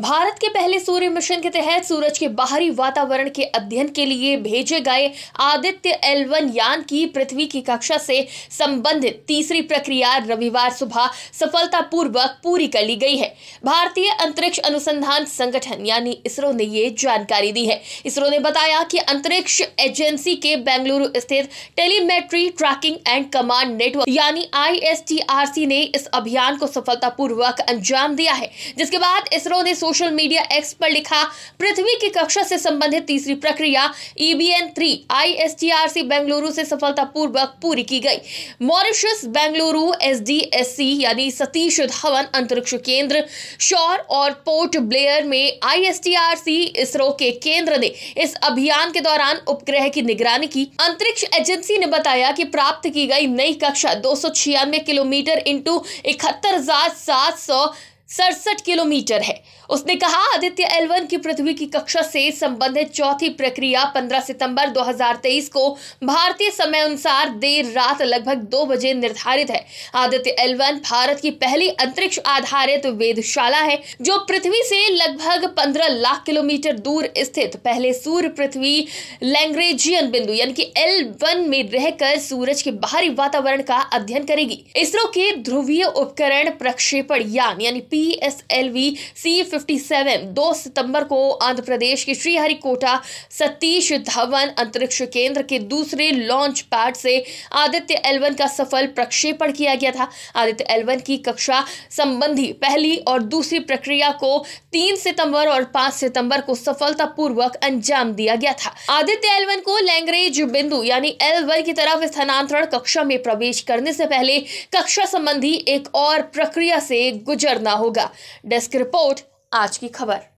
भारत के पहले सूर्य मिशन के तहत सूरज के बाहरी वातावरण के अध्ययन के लिए भेजे गए आदित्य एलवन यान की पृथ्वी की कक्षा से संबंधित तीसरी प्रक्रिया रविवार सुबह सफलतापूर्वक पूरी कर ली गई है भारतीय अंतरिक्ष अनुसंधान संगठन यानी इसरो ने ये जानकारी दी है इसरो ने बताया कि अंतरिक्ष एजेंसी के बेंगलुरु स्थित telemetry tracking and command network यानी आई ने इस अभियान को सफलतापूर्वक अंजाम दिया है जिसके बाद इसरो ने सोशल मीडिया एक्स पर लिखा पृथ्वी की कक्षा से संबंधित तीसरी प्रक्रिया ईबीएन थ्री आईएसटीआरसी बेंगलुरु से सफलतापूर्वक पूरी की गई मॉरिशस बेंगलुरु एसडीएससी यानी सतीश धवन अंतरिक्ष केंद्र शोर और पोर्ट ब्लेयर में आईएसटीआरसी इसरो के केंद्र ने इस अभियान के दौरान उपग्रह की निगरानी की अंतरिक्ष एजेंसी ने बताया कि प्राप्त की गई नई कक्षा दो किलोमीटर इंटू इकहत्तर हजार सात सौ सड़सठ किलोमीटर है उसने कहा आदित्य एलवन की पृथ्वी की कक्षा से संबंधित चौथी प्रक्रिया 15 सितंबर 2023 को भारतीय समय अनुसार देर रात लगभग दो बजे निर्धारित है आदित्य एलवन भारत की पहली अंतरिक्ष आधारित वेधशाला है जो पृथ्वी से लगभग 15 लाख किलोमीटर दूर स्थित पहले सूर्य पृथ्वी लैंग्रेजियन बिंदु यानी कि एल में रहकर सूरज के बाहरी वातावरण का अध्ययन करेगी इसरो के ध्रुवीय उपकरण प्रक्षेपण यान यानी P S L V C fifty seven दो सितंबर को आंध्र प्रदेश के श्रीहरिकोटा सतीश धवन अंतरिक्ष केंद्र के दूसरे लॉन्च पैड से आदित्य एलवन का सफल प्रक्षेपण किया गया था आदित्य एलवन की कक्षा संबंधी पहली और दूसरी प्रक्रिया को तीन सितंबर और पांच सितंबर को सफलतापूर्वक अंजाम दिया गया था आदित्य एलवन को लैंग्रेज बिंदु यानी एलवन की तरफ स्थानांतरण कक्षा में प्रवेश करने से पहले कक्षा संबंधी एक और प्रक्रिया से गुजरना होगा होगा डेस्क रिपोर्ट आज की खबर